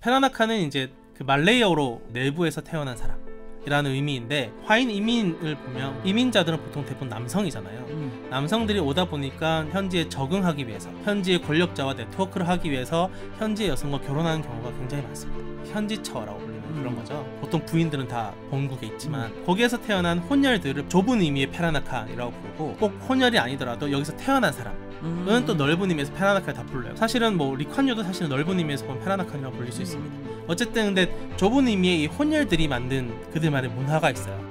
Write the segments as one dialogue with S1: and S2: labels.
S1: 페나나카는 이제 그 말레이어로 내부에서 태어난 사람 이라는 의미인데 화인 이민을 보면 이민자들은 보통 대부분 남성이잖아요 음. 남성들이 오다 보니까 현지에 적응하기 위해서 현지의 권력자와 네트워크를 하기 위해서 현지의 여성과 결혼하는 경우가 굉장히 많습니다 현지처라고 그런 거죠. 보통 부인들은 다 본국에 있지만 거기에서 태어난 혼혈들을 좁은 의미의 페라나카이라고 부르고 꼭 혼혈이 아니더라도 여기서 태어난 사람은 또 음. 넓은 의미에서 페라나카를 다 불러요. 사실은 뭐 리콴유도 사실은 넓은 의미에서 보면 페라나카이라고 불릴 수 음. 있습니다. 어쨌든 근데 좁은 의미의 이 혼혈들이 만든 그들만의 문화가 있어요.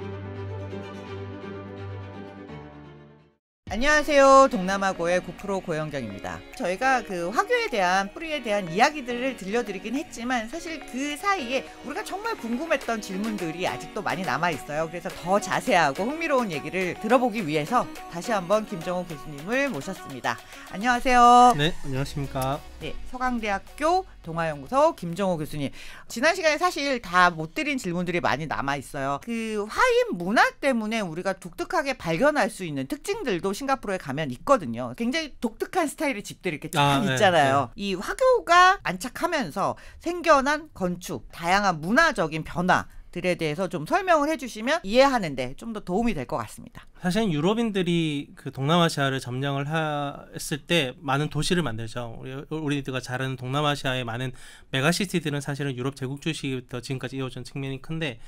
S2: 안녕하세요. 동남아고의 고프로 고영경입니다. 저희가 그 화교에 대한 뿌리에 대한 이야기들을 들려드리긴 했지만 사실 그 사이에 우리가 정말 궁금했던 질문들이 아직도 많이 남아있어요. 그래서 더 자세하고 흥미로운 얘기를 들어보기 위해서 다시 한번 김정호 교수님을 모셨습니다. 안녕하세요. 네, 안녕하십니까. 네, 서강대학교 동아연구소 김정호 교수님. 지난 시간에 사실 다 못 드린 질문들이 많이 남아 있어요. 그 화인 문화 때문에 우리가 독특하게 발견할 수 있는 특징들도 싱가포르에 가면 있거든요. 굉장히 독특한 스타일의 집들이 이렇게 쫙 아, 네, 있잖아요. 네, 네. 이 화교가 안착하면서 생겨난 건축, 다양한 문화적인 변화 들에 대해서 좀 설명을 해주시면 이해하는데 좀 더 도움이 될 것 같습니다.
S1: 사실 유럽인들이 그 동남아시아를 점령을 했을 때 많은 도시를 만들죠. 우리, 우리잘 아는 동남아시아의 많은 메가시티들은 사실은 유럽 제국주의부터 지금까지 이어진 측면이 큰데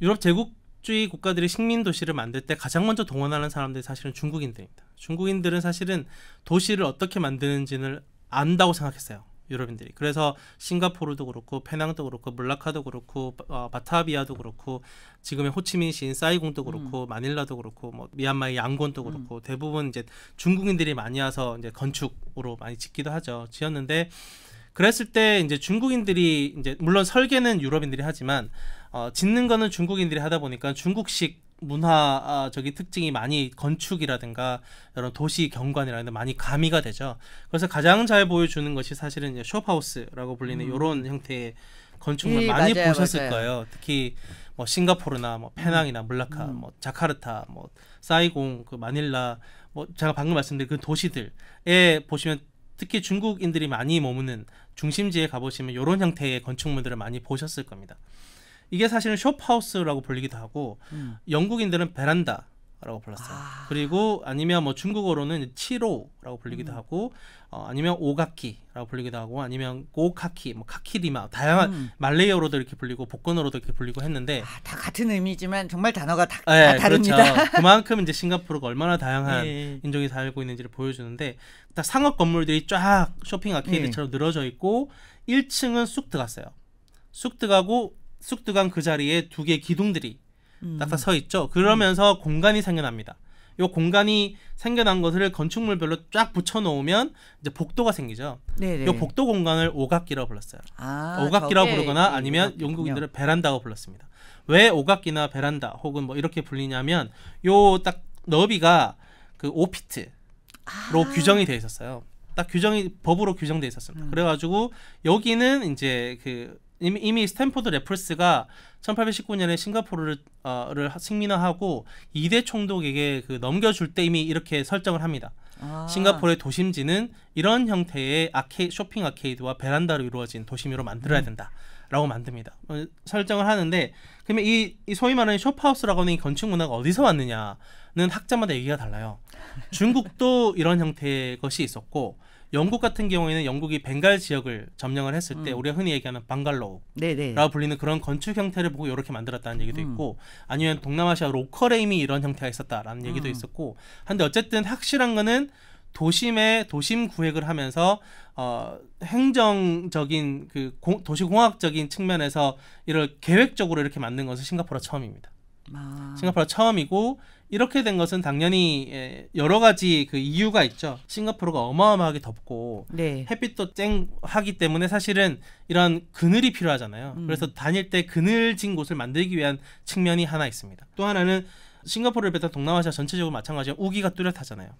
S1: 유럽 제국주의 국가들이 식민 도시를 만들 때 가장 먼저 동원하는 사람들이 사실은 중국인들입니다. 중국인들은 사실은 도시를 어떻게 만드는지를 안다고 생각했어요. 유럽인들이 그래서 싱가포르도 그렇고 페낭도 그렇고 물라카도 그렇고 어, 바타비아도 그렇고 지금의 호치민시인 사이공도 그렇고 음. 마닐라도 그렇고 뭐 미얀마의 양곤도 음. 그렇고 음. 대부분 이제 중국인들이 많이 와서 이제 건축으로 많이 짓기도 하죠 지었는데 그랬을 때 이제 중국인들이 이제 물론 설계는 유럽인들이 하지만 어, 짓는 거는 중국인들이 하다 보니까 중국식 문화적인 아, 특징이 많이 건축이라든가 이런 도시 경관이라든가 많이 가미가 되죠. 그래서 가장 잘 보여주는 것이 사실은 이제 우스라고 불리는 음. 이런 형태의 건축물 이, 예, 많이 맞아요, 보셨을 맞아요. 거예요. 특히 뭐 싱가포르나 뭐 페낭이나 음. 물라카, 음. 뭐 자카르타, 뭐 사이공, 그 마닐라, 뭐 제가 방금 말씀드린 그 도시들에 보시면 특히 중국인들이 많이 머무는 중심지에 가보시면 이런 형태의 건축물들을 많이 보셨을 겁니다. 이게 사실은 숍하우스라고 불리기도 하고 음. 영국인들은 베란다 라고 불렀어요. 아. 그리고 아니면 뭐 중국어로는 치로라고 불리기도 음. 하고 어, 아니면 오가키라고 불리기도 하고 아니면 고카키, 뭐 카키리마 다양한 음. 말레이어로도 이렇게 불리고 복건어로도 이렇게 불리고 했는데 아,
S2: 다 같은 의미지만 정말 단어가 다,
S1: 네, 다 그렇죠. 다릅니다. 그렇죠. 그만큼 이제 싱가포르가 얼마나 다양한 네. 인종이 살고 있는지를 보여주는데 다 상업 건물들이 쫙 쇼핑 아케이드처럼 네. 늘어져 있고 1층은 쑥 들어갔어요. 쑥 들어가고 쑥뜨강그 자리에 두개의 기둥들이 음. 딱딱 서 있죠. 그러면서 음. 공간이 생겨납니다. 이 공간이 생겨난 것을 건축물별로 쫙 붙여 놓으면 이제 복도가 생기죠. 네네. 요 복도 공간을 오각기라고 불렀어요. 아, 오각기라고 부르거나 네, 아니면 영국인들은 베란다고 불렀습니다. 왜 오각기나 베란다 혹은 뭐 이렇게 불리냐면 요 딱 너비가 그 5피트로 아. 규정이 되어 있었어요. 딱 규정이 법으로 규정되어 있었습니다. 음. 그래가지고 여기는 이제 그 이미, 이미 스탠포드 레플스가 1819년에 싱가포르를 어, 식민화하고 2대 총독에게 그 넘겨줄 때 이미 이렇게 설정을 합니다. 아. 싱가포르의 도심지는 이런 형태의 아케, 쇼핑 아케이드와 베란다로 이루어진 도심으로 만들어야 음. 된다. 라고 만듭니다. 어, 설정을 하는데 그러면 이, 이 소위 말하는 쇼파우스라고 하는 이 건축 문화가 어디서 왔느냐는 학자마다 얘기가 달라요. 중국도 이런 형태의 것이 있었고 영국 같은 경우에는 영국이 벵갈 지역을 점령을 했을 때 음. 우리가 흔히 얘기하는 방갈로우라고 불리는 그런 건축 형태를 보고 이렇게 만들었다는 얘기도 음. 있고 아니면 동남아시아 로컬레임이 이런 형태가 있었다라는 음. 얘기도 있었고 한데 어쨌든 확실한 거는 도심의 도심 구획을 하면서 어 행정적인 그 도시공학적인 측면에서 이런 계획적으로 이렇게 만든 것은 싱가포르 처음입니다. 아. 싱가포르 처음이고 이렇게 된 것은 당연히 예, 여러 가지 그 이유가 있죠. 싱가포르가 어마어마하게 덥고 네. 햇빛도 쨍하기 때문에 사실은 이런 그늘이 필요하잖아요. 음. 그래서 다닐 때 그늘진 곳을 만들기 위한 측면이 하나 있습니다. 또 하나는 싱가포르를 뱉롯 동남아시아 전체적으로 마찬가지로 우기가 뚜렷하잖아요.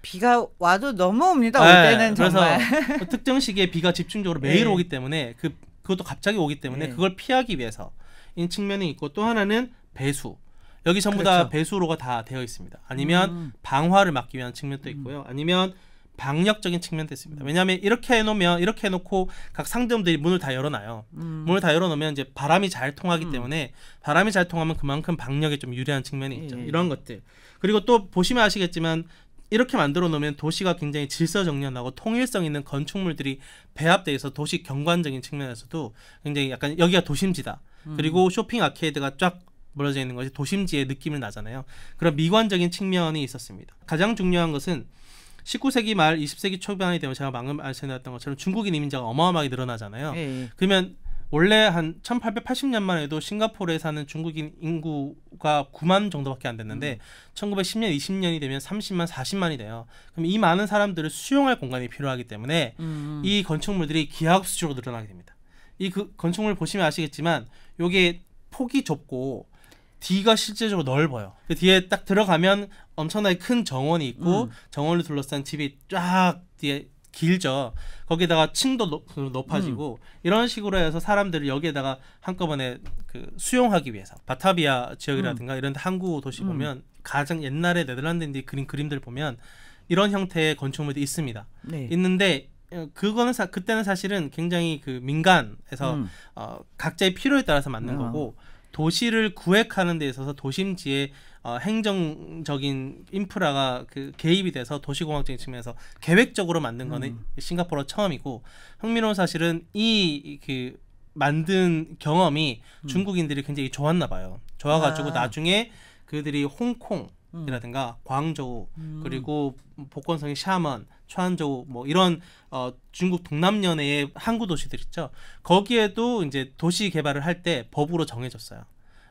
S1: 비가 와도
S2: 넘어옵니다. 올 네, 때는 네, 그래서
S1: 그 특정 시기에 비가 집중적으로 네. 매일 네. 오기 때문에 그 그것도 갑자기 오기 때문에 네. 그걸 피하기 위해서 이 측면이 있고 또 하나는 배수. 여기 전부 그렇죠. 다 배수로가 다 되어 있습니다. 아니면 음. 방화를 막기 위한 측면도 음. 있고요. 아니면 방역적인 측면도 있습니다. 음. 왜냐하면 이렇게 해놓으면 이렇게 해놓고 각 상점들이 문을 다 열어놔요. 음. 문을 다 열어놓으면 이제 바람이 잘 통하기 음. 때문에 바람이 잘 통하면 그만큼 방역에 좀 유리한 측면이 있죠. 예. 이런 것들. 그리고 또 보시면 아시겠지만 이렇게 만들어 놓으면 도시가 굉장히 질서 정연하고 통일성 있는 건축물들이 배합돼서 도시 경관적인 측면에서도 굉장히 약간 여기가 도심지다. 음. 그리고 쇼핑 아케이드가 쫙 멀어져 있는 것이 도심지의 느낌을 나잖아요. 그런 미관적인 측면이 있었습니다. 가장 중요한 것은 19세기 말 20세기 초반이 되면 제가 방금 말씀드렸던 것처럼 중국인 이민자가 어마어마하게 늘어나잖아요. 에이. 예, 예. 그러면 원래 한 1880년만 해도 싱가포르에 사는 중국인 인구가 9만 정도밖에 안 됐는데 음. 1910년, 20년이 되면 30만, 40만이 돼요. 그럼 이 많은 사람들을 수용할 공간이 필요하기 때문에 음. 이 건축물들이 기하급수적으로 늘어나게 됩니다. 이그 건축물 보시면 아시겠지만 이게 폭이 좁고 D가 실제적으로 넓어요. 그 뒤에 딱 들어가면 엄청나게 큰 정원이 있고 음. 정원을 둘러싼 집이 쫙 뒤에 길죠. 거기다가 층도 높, 아지고 음. 이런 식으로 해서 사람들을 여기에다가 한꺼번에 그 수용하기 위해서 바타비아 지역이라든가 음. 이런 항구 도시 음. 보면 가장 옛날에 네덜란드인들이 그린 그림들 보면 이런 형태의 건축물도 있습니다. 네. 있는데 어, 그거는 사, 그때는 사실은 굉장히 그 민간에서 음. 어, 각자의 필요에 따라서 만든 아. 거고 도시를 구획하는 데 있어서 도심지의 어, 행정적인 인프라가 그 개입이 돼서 도시공학적인 측면에서 계획적으로 만든 거는 음. 싱가포르 처음이고 흥미로운 사실은 이 그 만든 경험이 음. 중국인들이 굉장히 좋았나 봐요. 좋아가지고 아. 나중에 그들이 홍콩 음. 이라든가 광저우 음. 그리고 복건성의 샤먼 초안저우 뭐 이런 어, 중국 동남연의 항구 도시들 있죠. 거기에도 이제 도시 개발을 할 때 법으로 정해졌어요.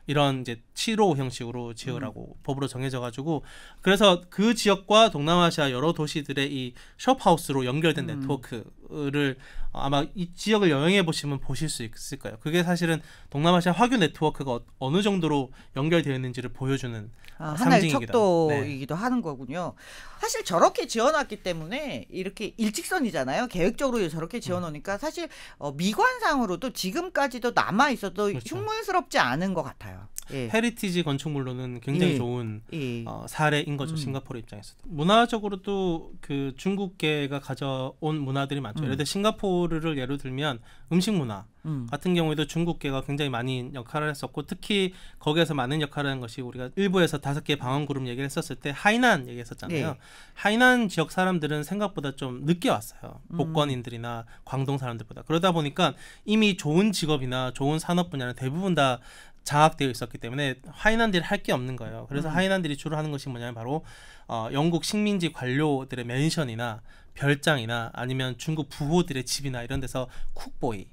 S1: 이런 이제 치로 형식으로 지으라고 음. 법으로 정해져 가지고 그래서 그 지역과 동남아시아 여러 도시들의 이 숍하우스로 연결된 음. 네트워크 거를 아마 이 지역을 여행해 보시면 보실 수 있을 거예요. 그게 사실은 동남아시아 화교 네트워크가 어, 느 정도로 연결되어 있는지를 보여주는 아, 하나의 척도이기도
S2: 네. 하는 거군요. 사실 저렇게 지어놨기 때문에 이렇게 일직선이잖아요. 계획적으로 저렇게 음. 지어놓으니까 사실 어, 미관상으로도 지금까지도 남아 있어도 그렇죠. 흉물스럽지 않은 것 같아요.
S1: 예. 헤리티지 건축물로는 굉장히 예. 좋은 예. 어, 사례인 거죠 음. 싱가포르 입장에서도 문화적으로도 그 중국계가 가져온 문화들이 많죠 음. 예를 들어 싱가포르를 예로 들면 음식 문화 음. 같은 경우에도 중국계가 굉장히 많이 역할을 했었고 특히 거기에서 많은 역할을 한 것이 우리가 일부에서 다섯 개 방언 그룹 얘기를 했었을 때 하이난 얘기했었잖아요 예. 하이난 지역 사람들은 생각보다 좀 늦게 왔어요 음. 복권인들이나 광동 사람들보다 그러다 보니까 이미 좋은 직업이나 좋은 산업 분야는 대부분 다 장악되어 있었기 때문에 하이난들이 할 게 없는 거예요. 그래서 음. 하이난들이 주로 하는 것이 뭐냐면 바로 어, 영국 식민지 관료들의 멘션이나 별장이나 아니면 중국 부호들의 집이나 이런 데서 쿡보이,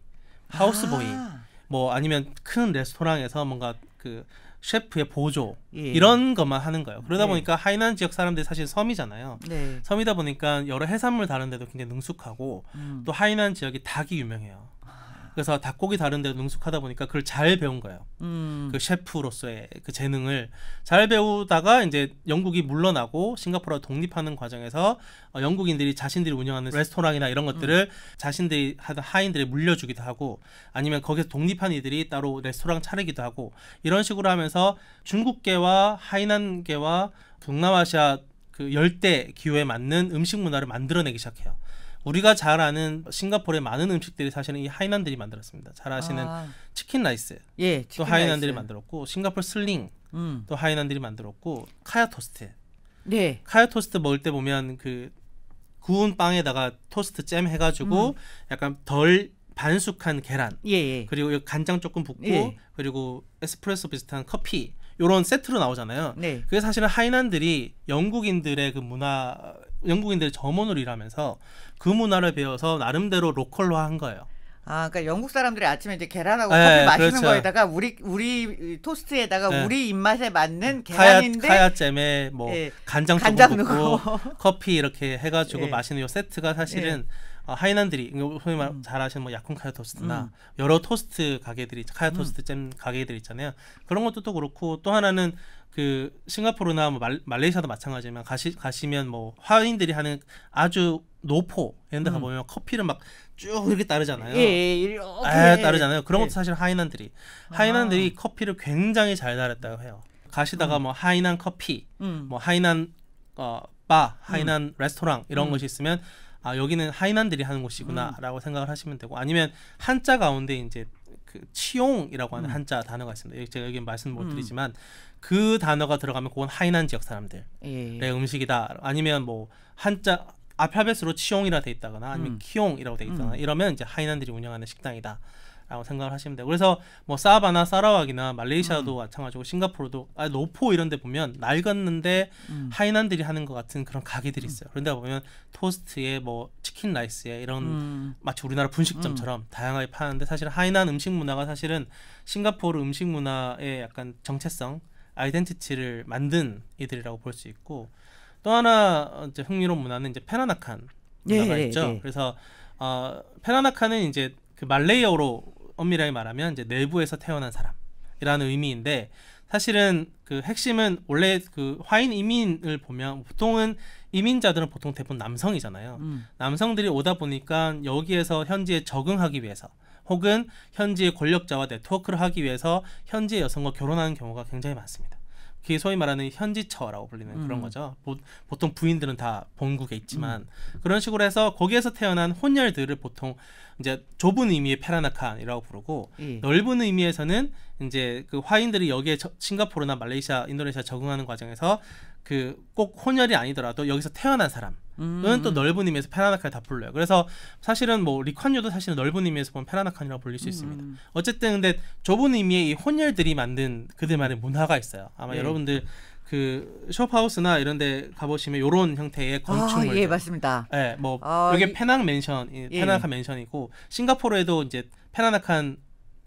S1: 하우스보이, 아. 뭐 아니면 큰 레스토랑에서 뭔가 그 셰프의 보조 예. 이런 것만 하는 거예요. 그러다 예. 보니까 하이난 지역 사람들이 사실 섬이잖아요. 네. 섬이다 보니까 여러 해산물 다른 데도 굉장히 능숙하고 음. 또 하이난 지역이 닭이 유명해요. 그래서 닭고기 다른 데도 능숙하다 보니까 그걸 잘 배운 거예요. 음. 그 셰프로서의 그 재능을 잘 배우다가 이제 영국이 물러나고 싱가포르가 독립하는 과정에서 어, 영국인들이 자신들이 운영하는 레스토랑이나 이런 것들을 음. 자신들이 하던 하인들이 물려주기도 하고 아니면 거기서 독립한 이들이 따로 레스토랑 차리기도 하고 이런 식으로 하면서 중국계와 하이난계와 동남아시아 그 열대 기후에 맞는 음식 문화를 만들어내기 시작해요. 우리가 잘 아는 싱가포르의 많은 음식들이 사실은 이 하이난들이 만들었습니다. 잘 아시는 아. 치킨 라이스, 예, 치킨 또 하이난들이 만들었고 싱가포르 슬링, 음. 또 하이난들이 만들었고 카야 토스트. 네. 카야 토스트 먹을 때 보면 그 구운 빵에다가 토스트 잼 해가지고 음. 약간 덜 반숙한 계란, 예, 예. 그리고 간장 조금 붓고 예. 그리고 에스프레소 비슷한 커피 요런 세트로 나오잖아요. 네. 그게 사실은 하이난들이 영국인들의 그 문화 영국인들의 점원으로 일하면서 그 문화를 배워서 나름대로 로컬화한 거예요.
S2: 아, 그러니까 영국 사람들이 아침에 이제 계란하고 네, 커피 마시는 그렇죠. 거에다가 우리 우리 토스트에다가 네. 우리 입맛에 맞는 계란인데 카야, 잼에뭐 네. 예, 간장, 간장 넣고, 커피 이렇게 해가지고 예. 마시는 요 세트가
S1: 사실은 예. 아, 하이난들이 소위 말 음. 잘하시는 뭐 야쿤 카야 토스트나 음. 여러 토스트 가게들이 카야 음. 토스트 잼 가게들 있잖아요. 그런 것도 또 그렇고 또 하나는 그 싱가포르나 뭐 말레이시아도 마찬가지지만 가시 가시면 뭐 화인들이 하는 아주 노포 이런 데 가보면 음. 커피를 막 쭉 이렇게 따르잖아요. 예, 예, 이렇게 아, 따르잖아요. 그런 것도 예. 사실 하이난들이 아. 하이난들이 아. 커피를 굉장히 잘 따랐다고 해요. 가시다가 음. 뭐 하이난 커피, 음. 뭐 하이난 어, 바, 하이난 음. 레스토랑 이런 음. 것이 있으면 아 여기는 하이난들이 하는 곳이구나라고 음. 생각을 하시면 되고 아니면 한자 가운데 이제 그 치용이라고 하는 음. 한자 단어가 있습니다. 제가 여기 말씀 못 음. 드리지만 그 단어가 들어가면 그건 하이난 지역 사람들의 예. 음식이다. 아니면 뭐 한자 아파벳으로 치용이라 돼 있다거나 아니면 음. 키용이라고 돼 있다거나 음. 이러면 이제 하이난들이 운영하는 식당이다. 라고 생각을 하시면 돼요 그래서 뭐 사바나 사라왁이나 말레이시아도 음. 마찬가지고 싱가포르도 아 노포 이런 데 보면 낡았는데 음. 하이난들이 하는 것 같은 그런 가게들이 음. 있어요 그런데 보면 토스트에 뭐 치킨 라이스에 이런 음. 마치 우리나라 분식점처럼 음. 다양하게 파는데 사실 하이난 음식 문화가 사실은 싱가포르 음식 문화의 약간 정체성 아이덴티티를 만든 이들이라고 볼 수 있고 또 하나 이제 흥미로운 문화는 이제 페나나칸
S2: 예, 문화가 예, 있죠. 예, 예.
S1: 그래서 어, 페나나칸은 이제 그 말레이어로 엄밀하게 말하면 이제 내부에서 태어난 사람이라는 의미인데 사실은 그 핵심은 원래 그 화인 이민을 보면 보통은 이민자들은 보통 대부분 남성이잖아요. 음. 남성들이 오다 보니까 여기에서 현지에 적응하기 위해서 혹은 현지의 권력자와 네트워크를 하기 위해서 현지의 여성과 결혼하는 경우가 굉장히 많습니다. 그게 소위 말하는 현지처라고 불리는 음. 그런 거죠. 보, 통 부인들은 다 본국에 있지만 음. 그런 식으로 해서 거기에서 태어난 혼혈들을 보통 이제 좁은 의미의 페라나칸이라고 부르고 예. 넓은 의미에서는 이제 그 화인들이 여기에 저, 싱가포르나 말레이시아, 인도네시아 적응하는 과정에서 그 꼭 혼혈이 아니더라도 여기서 태어난 사람 음. 는또 넓은 의미에서 페라나칸을다 불러요. 그래서 사실은 뭐 리콴유도 사실은 넓은 의미에서 보면 페나나칸이라고 불릴 수 음. 있습니다. 어쨌든 근데 좁은 의미의 이 혼혈들이 만든 그들만의 문화가 있어요. 아마 네. 여러분들 그 숍하우스나 이런데 가보시면 이런 형태의 건축물. 아, 예,
S2: 맞습니다.
S1: 예, 네, 뭐 아, 이게 페낭 맨션, 페나칸 예. 맨션이고 싱가포르에도 이제 페나나칸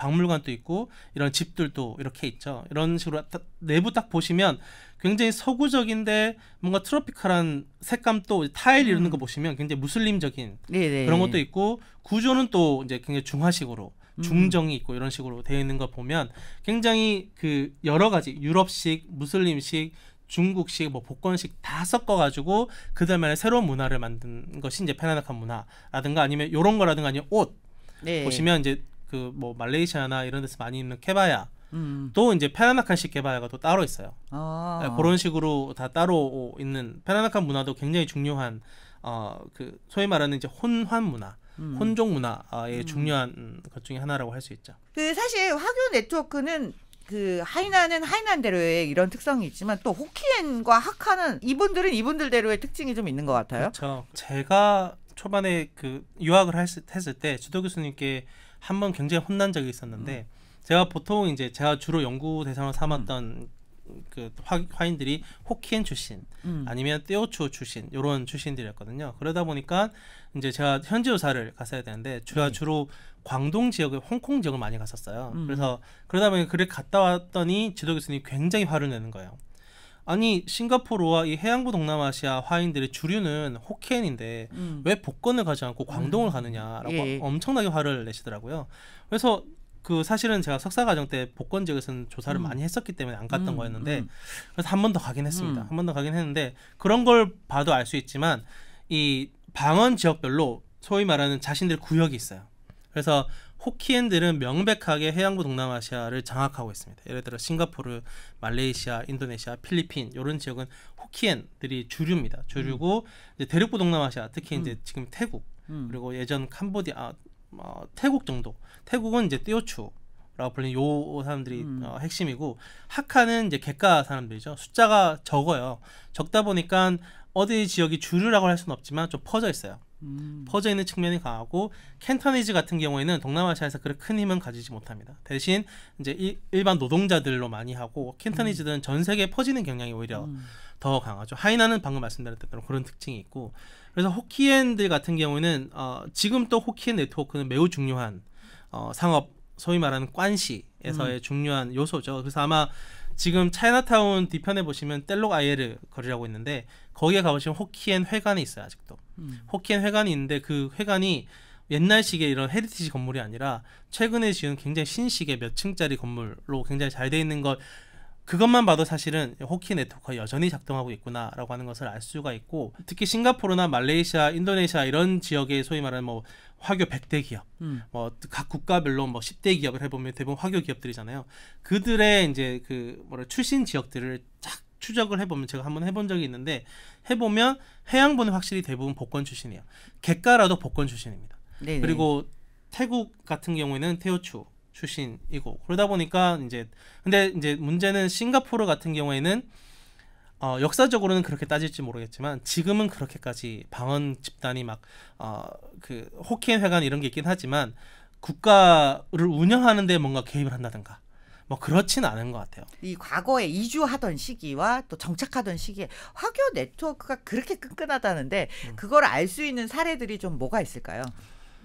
S1: 박물관도 있고 이런 집들도 이렇게 있죠. 이런 식으로 딱 내부 딱 보시면 굉장히 서구적인데 뭔가 트로피컬한 색감 또 타일 이런 거 음. 보시면 굉장히 무슬림적인 네네. 그런 것도 있고 구조는 또 이제 굉장히 중화식으로 음. 중정이 있고 이런 식으로 되어 있는 거 보면 굉장히 그 여러 가지 유럽식, 무슬림식, 중국식, 뭐 복권식 다 섞어가지고 그다음에 새로운 문화를 만든 것이 이제 페나나카 문화라든가 아니면 요런 거라든가 아니면 옷 네. 보시면 이제 그뭐 말레이시아나 이런 데서 많이 있는 케바야 음. 또 이제 페라나칸식 케바야가 또 따로 있어요. 아. 네, 그런 식으로 다 따로 있는 페라나칸 문화도 굉장히 중요한 어그 소위 말하는 이제 혼환 문화. 음. 혼종 문화의 음. 중요한 것 중에 하나라고 할 수 있죠.
S2: 그 사실 화교 네트워크는 그 하이난은 하이난대로의 이런 특성이 있지만 또 호키엔과 하카는 이분들은 이분들대로의 특징이 좀 있는 것
S1: 같아요. 그렇죠. 제가 초반에 그 유학을 했을, 때 주도 교수님께 한번 굉장히 혼난 적이 있었는데 음. 제가 보통 이제 제가 주로 연구 대상으로 삼았던 음. 그 화, 화인들이 호키엔 출신 음. 아니면 떼오추 출신 이런 출신들이었거든요. 그러다 보니까 이제 제가 현지 조사를 갔어야 되는데 제가 네. 음. 주로 광동 지역에 홍콩 지역을 많이 갔었어요. 음. 그래서 그러다 보니 그를 갔다 왔더니 지도 교수님이 굉장히 화를 내는 거예요. 아니 싱가포르와 이 해양부 동남아시아 화인들의 주류는 호켄인데 음. 왜 복권을 가지 않고 광동을 음. 가느냐라고 예, 예. 엄청나게 화를 내시더라고요. 그래서 그 사실은 제가 석사 과정 때 복권 지역에서는 조사를 음. 많이 했었기 때문에 안 갔던 음, 거였는데 음. 그래서 한 번 더 가긴 했습니다. 음. 한번 더 가긴 했는데 그런 걸 봐도 알 수 있지만 이 방언 지역별로 소위 말하는 자신들 의 구역이 있어요. 그래서 호키엔들은 명백하게 해양부 동남아시아를 장악하고 있습니다. 예를 들어 싱가포르, 말레이시아, 인도네시아, 필리핀 이런 지역은 호키엔들이 주류입니다. 주류고 음. 대륙부 동남아시아 특히 이제 음. 지금 태국 음. 그리고 예전 캄보디아 어, 태국 정도 태국은 이제 띠오추 라고 불리는 요 사람들이 음. 어, 핵심이고 하카는 이제 객가 사람들이죠. 숫자가 적어요. 적다 보니까 어디 지역이 주류라고 할 수는 없지만 좀 퍼져 있어요. 음. 퍼져 있는 측면이 강하고 캔터니즈 같은 경우에는 동남아시아에서 그렇게 큰 힘은 가지지 못합니다. 대신 이제 일, 일반 노동자들로 많이 하고 캔터니즈는 음. 전 세계에 퍼지는 경향이 오히려 음. 더 강하죠. 하이난은 방금 말씀드렸던 그런 특징이 있고 그래서 호키엔들 같은 경우에는 어, 지금 또 호키엔 네트워크는 매우 중요한 어, 상업 소위 말하는 관시에서의 음. 중요한 요소죠. 그래서 아마 지금 차이나타운 뒤편에 보시면 뗄록 아이에르 거리라고 있는데 거기에 가보시면 호키엔 회관이 있어요 아직도. 음. 호키엔 회관이 있는데 그 회관이 옛날식의 이런 헤리티지 건물이 아니라 최근에 지은 굉장히 신식의 몇 층짜리 건물로 굉장히 잘 돼 있는 것 그것만 봐도 사실은 호키 네트워크가 여전히 작동하고 있구나라고 하는 것을 알 수가 있고 특히 싱가포르나 말레이시아, 인도네시아 이런 지역의 소위 말하는 뭐 화교 100대 기업, 음. 뭐각 국가별로 뭐 10대 기업을 해보면 대부분 화교 기업들이잖아요. 그들의 이제 그 뭐라 출신 지역들을 쫙 추적을 해보면 제가 한번 해본 적이 있는데 해보면 해양분이 확실히 대부분 복권 출신이에요. 객가라도 복권 출신입니다. 네네. 그리고 태국 같은 경우에는 태오추 출신이고 그러다 보니까 이제 근데 이제 문제는 싱가포르 같은 경우에는 어, 역사적으로는 그렇게 따질지 모르겠지만 지금은 그렇게까지 방언 집단이 막 어, 그, 호키엔 회관 이런 게 있긴 하지만 국가를 운영하는 데 뭔가 개입을 한다든가 뭐 그렇진 않은 것 같아요.
S2: 이 과거에 이주하던 시기와 또 정착하던 시기에 화교 네트워크가 그렇게 끈끈하다는데 음. 그걸 알 수 있는 사례들이 좀 뭐가 있을까요?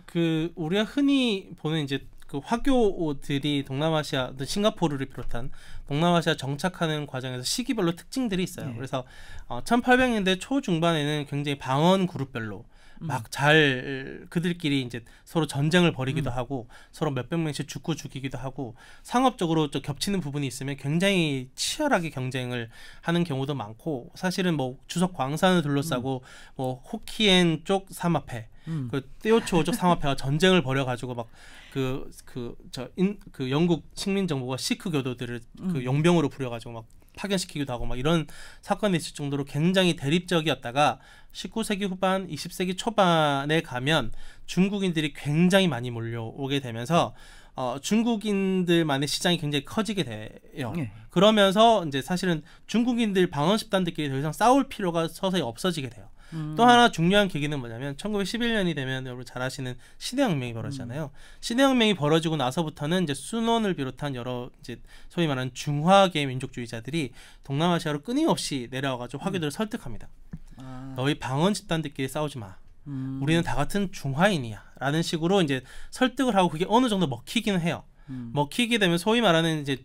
S1: 그 우리가 흔히 보는 이제 그 화교들이 동남아시아, 싱가포르를 비롯한 동남아시아 정착하는 과정에서 시기별로 특징들이 있어요. 네. 그래서 어, 1800년대 초중반에는 굉장히 방언 그룹별로 막잘 음. 그들끼리 이제 서로 전쟁을 벌이기도 음. 하고 서로 몇백 명씩 죽고 죽이기도 하고 상업적으로 좀 겹치는 부분이 있으면 굉장히 치열하게 경쟁을 하는 경우도 많고 사실은 뭐 주석 광산을 둘러싸고 음. 뭐 호키엔 쪽 사마패 음. 그 떼오초 오족 상화패와 전쟁을 벌여가지고 막 그 그 저인그 영국 식민 정부가 시크 교도들을 그 음. 용병으로 부려가지고 막 파견시키기도 하고 막 이런 사건이 있을 정도로 굉장히 대립적이었다가 19세기 후반, 20세기 초반에 가면 중국인들이 굉장히 많이 몰려오게 되면서 어, 중국인들만의 시장이 굉장히 커지게 돼요. 네. 그러면서 이제 사실은 중국인들 방언 집단들끼리 더 이상 싸울 필요가 서서히 없어지게 돼요. 음. 또 하나 중요한 계기는 뭐냐면 1911년이 되면 여러분 잘 아시는 시대혁명이 벌어지잖아요. 음. 시대혁명이 벌어지고 나서부터는 이제 순원을 비롯한 여러 이제 소위 말하는 중화계 민족주의자들이 동남아시아로 끊임없이 내려와가지고 음. 화교들을 음. 설득합니다. 아. 너희 방언 집단들끼리 싸우지 마. 음. 우리는 다 같은 중화인이야라는 식으로 이제 설득을 하고 그게 어느 정도 먹히기는 해요. 음. 먹히게 되면 소위 말하는 이제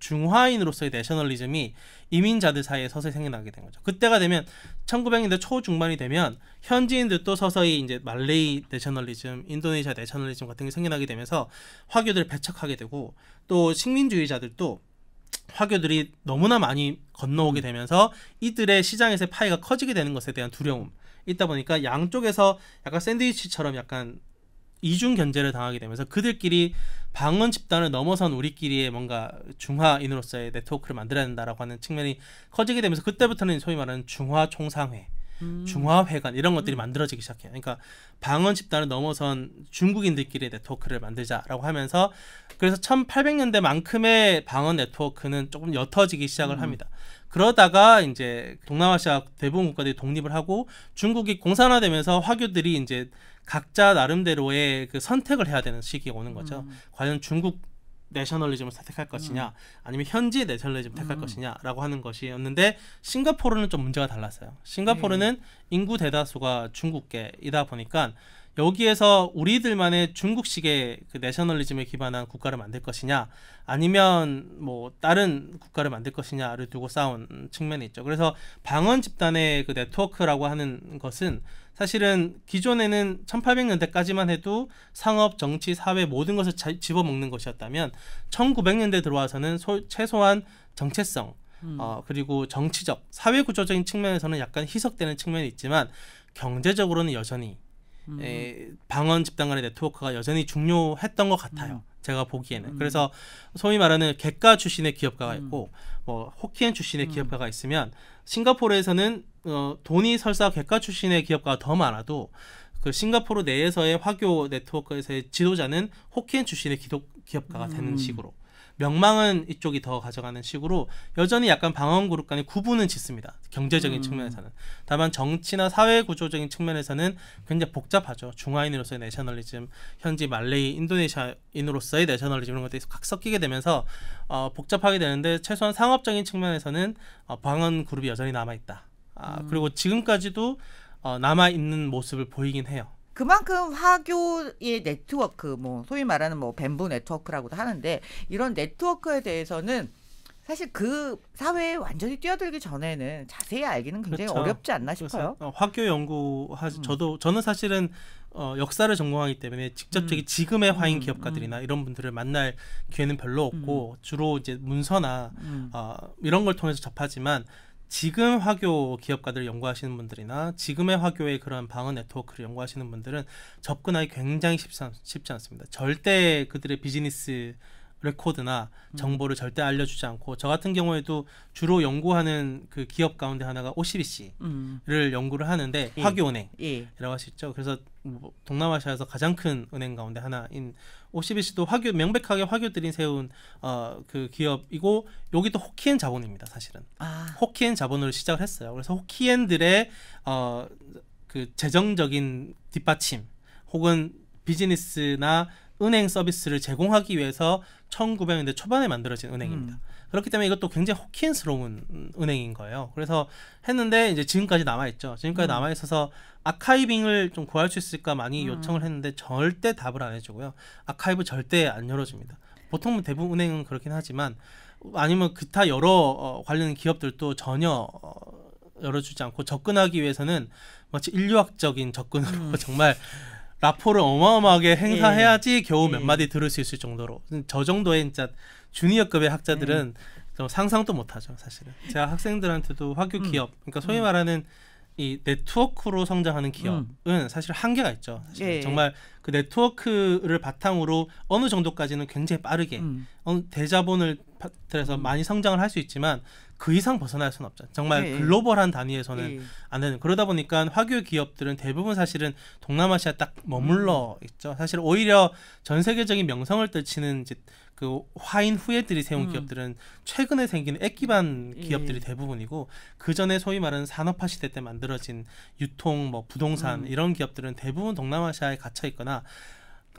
S1: 중화인으로서의 내셔널리즘이 이민자들 사이에 서서히 생겨나게 된 거죠. 그때가 되면 1900년대 초중반이 되면 현지인들도 서서히 이제 말레이 내셔널리즘, 인도네시아 내셔널리즘 같은 게 생겨나게 되면서 화교들을 배척하게 되고 또 식민주의자들도 화교들이 너무나 많이 건너오게 되면서 이들의 시장에서의 파이가 커지게 되는 것에 대한 두려움 있다 보니까 양쪽에서 약간 샌드위치처럼 약간 이중 견제를 당하게 되면서 그들끼리 방언 집단을 넘어선 우리끼리의 뭔가 중화인으로서의 네트워크를 만들어야 된다라고 하는 측면이 커지게 되면서 그때부터는 소위 말하는 중화 총상회 음. 중화회관 이런 것들이 음. 만들어지기 시작해요. 그러니까 방언 집단을 넘어선 중국인들끼리 의 네트워크를 만들자라고 하면서 그래서 1800년대만큼의 방언 네트워크는 조금 옅어지기 시작을 음. 합니다. 그러다가 이제 동남아시아 대부분 국가들이 독립을 하고 중국이 공산화되면서 화교들이 이제 각자 나름대로의 그 선택을 해야 되는 시기가 오는 거죠. 음. 과연 중국 내셔널리즘을 선택할 것이냐 음. 아니면 현지 내셔널리즘을 택할 음. 것이냐라고 하는 것이었는데 싱가포르는 좀 문제가 달랐어요. 싱가포르는 네. 인구 대다수가 중국계이다 보니까 여기에서 우리들만의 중국식의 그 내셔널리즘에 기반한 국가를 만들 것이냐 아니면 뭐 다른 국가를 만들 것이냐를 두고 싸운 측면이 있죠. 그래서 방언 집단의 그 네트워크라고 하는 것은 사실은 기존에는 1800년대까지만 해도 상업, 정치, 사회 모든 것을 집어먹는 것이었다면 1900년대 들어와서는 소, 최소한 정체성 음. 어, 그리고 정치적, 사회 구조적인 측면에서는 약간 희석되는 측면이 있지만 경제적으로는 여전히 음. 에, 방언 집단 간의 네트워크가 여전히 중요했던 것 같아요. 음. 제가 보기에는. 음. 그래서 소위 말하는 객가 출신의 기업가가 음. 있고 뭐 호키엔 출신의 음. 기업가가 있으면 싱가포르에서는 어, 돈이 설사 객가 출신의 기업가가 더 많아도 그 싱가포르 내에서의 화교 네트워크에서의 지도자는 호키엔 출신의 기독, 기업가가 되는 음. 식으로 명망은 이쪽이 더 가져가는 식으로 여전히 약간 방언 그룹 간의 구분은 짙습니다. 경제적인 음. 측면에서는. 다만 정치나 사회 구조적인 측면에서는 굉장히 복잡하죠. 중화인으로서의 내셔널리즘, 현지 말레이, 인도네시아인으로서의 내셔널리즘 이런 것들이 각 섞이게 되면서 어, 복잡하게 되는데 최소한 상업적인 측면에서는 어, 방언 그룹이 여전히 남아있다. 아, 음. 그리고 지금까지도 어, 남아있는 모습을 보이긴 해요.
S2: 그만큼 화교의 네트워크, 뭐 소위 말하는 뭐 뱀부 네트워크라고도 하는데 이런 네트워크에 대해서는 사실 그 사회에 완전히 뛰어들기 전에는 자세히 알기는 굉장히 그렇죠. 어렵지 않나 싶어요.
S1: 어, 화교 연구 하 음. 저도 저는 사실은 어, 역사를 전공하기 때문에 직접적인 음. 지금의 화인 음, 기업가들이나 음. 이런 분들을 만날 기회는 별로 없고 음. 주로 이제 문서나 음. 어, 이런 걸 통해서 접하지만 지금 화교 기업가들 을 연구하시는 분들이나 지금의 화교의 그런 방어 네트워크를 연구하시는 분들은 접근하기 굉장히 쉽지, 않, 쉽지 않습니다. 절대 그들의 비즈니스 레코드나 음. 정보를 음. 절대 알려주지 않고 저 같은 경우에도 주로 연구하는 그 기업 가운데 하나가 OCBC를 음. 연구를 하는데 예. 화교은행이라고 예. 할수 있죠. 그래서 뭐 동남아시아에서 가장 큰 은행 가운데 하나인 OCBC도 화교 명백하게 화교들이 세운 어, 그 기업이고 여기도 호키엔 자본입니다 사실은 아. 호키엔 자본으로 시작을 했어요 그래서 호키엔들의 어, 그 재정적인 뒷받침 혹은 비즈니스나 은행 서비스를 제공하기 위해서 1900년대 초반에 만들어진 은행입니다. 음. 그렇기 때문에 이것도 굉장히 호킨스러운 은행인 거예요. 그래서 했는데 이제 지금까지 남아 있죠. 지금까지 음. 남아 있어서 아카이빙을 좀 구할 수 있을까 많이 음. 요청을 했는데 절대 답을 안 해주고요. 아카이브 절대 안 열어줍니다. 보통 대부분 은행은 그렇긴 하지만 아니면 기타 여러 어, 관련 기업들도 전혀 어, 열어주지 않고 접근하기 위해서는 마치 인류학적인 접근으로 음. 정말 라포를 어마어마하게 행사해야지 예. 겨우 몇 예. 마디 들을 수 있을 정도로 저 정도의 진짜 주니어급의 학자들은 예. 상상도 못하죠 사실은 제가 학생들한테도 학교 음. 기업 그러니까 소위 음. 말하는 음. 이 네트워크로 성장하는 기업은 음. 사실 한계가 있죠. 사실 예. 정말 그 네트워크를 바탕으로 어느 정도까지는 굉장히 빠르게 음. 어, 대자본을 들여서 음. 많이 성장을 할 수 있지만 그 이상 벗어날 수는 없죠. 정말 예. 글로벌한 단위에서는 예. 안 되는. 그러다 보니까 화교 기업들은 대부분 사실은 동남아시아 딱 머물러 음. 있죠. 사실 오히려 전 세계적인 명성을 떨치는 그 화인 후예들이 세운 음. 기업들은 최근에 생긴 액 기반 예. 기업들이 예. 대부분이고 그 전에 소위 말하는 산업화 시대 때 만들어진 유통 뭐 부동산 음. 이런 기업들은 대부분 동남아시아에 갇혀 있거나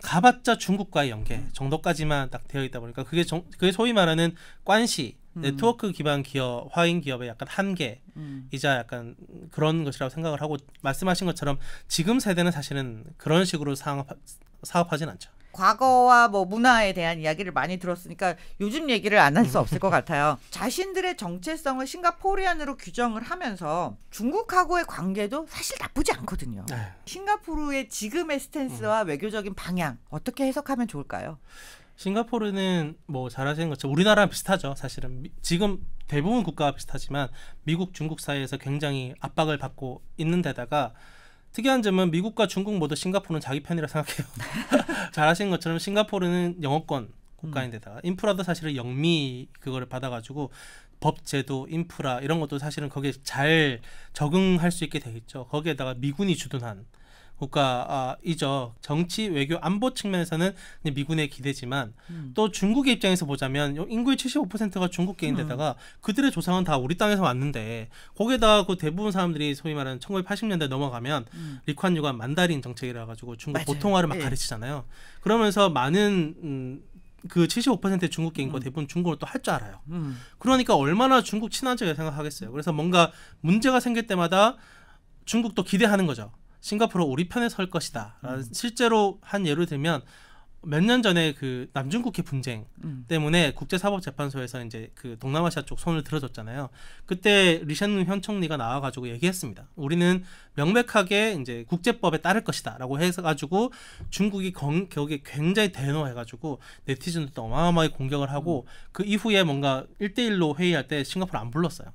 S1: 가봤자 중국과의 연계 음. 정도까지만 딱 되어 있다 보니까 그게 정, 그게 소위 말하는 관시 음. 네트워크 기반 기업 화인 기업의 약간 한계이자 음. 약간 그런 것이라고 생각을 하고 말씀하신 것처럼 지금 세대는 사실은 그런 식으로 사업 사업하진 않죠.
S2: 과거와 뭐 문화에 대한 이야기를 많이 들었으니까 요즘 얘기를 안 할 수
S1: 없을 것 같아요.
S2: 자신들의 정체성을 싱가포르안으로 규정을 하면서 중국하고의 관계도 사실 나쁘지 않거든요. 네. 싱가포르의 지금의 스탠스와 음. 외교적인 방향 어떻게 해석하면 좋을까요?
S1: 싱가포르는 뭐잘아시는 것처럼 우리나라랑 비슷하죠. 사실은 미, 지금 대부분 국가와 비슷하지만 미국, 중국 사이에서 굉장히 압박을 받고 있는 데다가 특이한 점은 미국과 중국 모두 싱가포르는 자기 편이라 생각해요. 잘하신 것처럼 싱가포르는 영어권 국가인데다가 음. 인프라도 사실은 영미 그거를 받아가지고 법 제도 인프라 이런 것도 사실은 거기에 잘 적응할 수 있게 돼 있죠 거기에다가 미군이 주둔한 국가이죠. 아, 정치, 외교, 안보 측면에서는 미군의 기대지만 음. 또 중국의 입장에서 보자면 인구의 75%가 중국계인데다가 음. 그들의 조상은 다 우리 땅에서 왔는데 거기에다가 그 대부분 사람들이 소위 말하는 1980년대 넘어가면 음. 리콴유가 만다린 정책이라 가지고 중국 맞아요. 보통화를 막 예. 가르치잖아요. 그러면서 많은 음, 그 75%의 중국계인 거 음. 대부분 중국어 또할 줄 알아요. 음. 그러니까 얼마나 중국 친한지가 생각하겠어요. 그래서 뭔가 문제가 생길 때마다 중국도 기대하는 거죠. 싱가포르 우리 편에 설 것이다. 아, 음. 실제로 한 예를 들면 몇 년 전에 그 남중국해 분쟁 음. 때문에 국제사법재판소에서 이제 그 동남아시아 쪽 손을 들어줬잖아요. 그때 리샨 현 총리가 나와가지고 얘기했습니다. 우리는 명백하게 이제 국제법에 따를 것이다라고 해가지고 서 중국이 건, 거기에 굉장히 대노해가지고 네티즌들도 어마어마하게 공격을 하고 음. 그 이후에 뭔가 1대1로 회의할 때 싱가포르 안 불렀어요.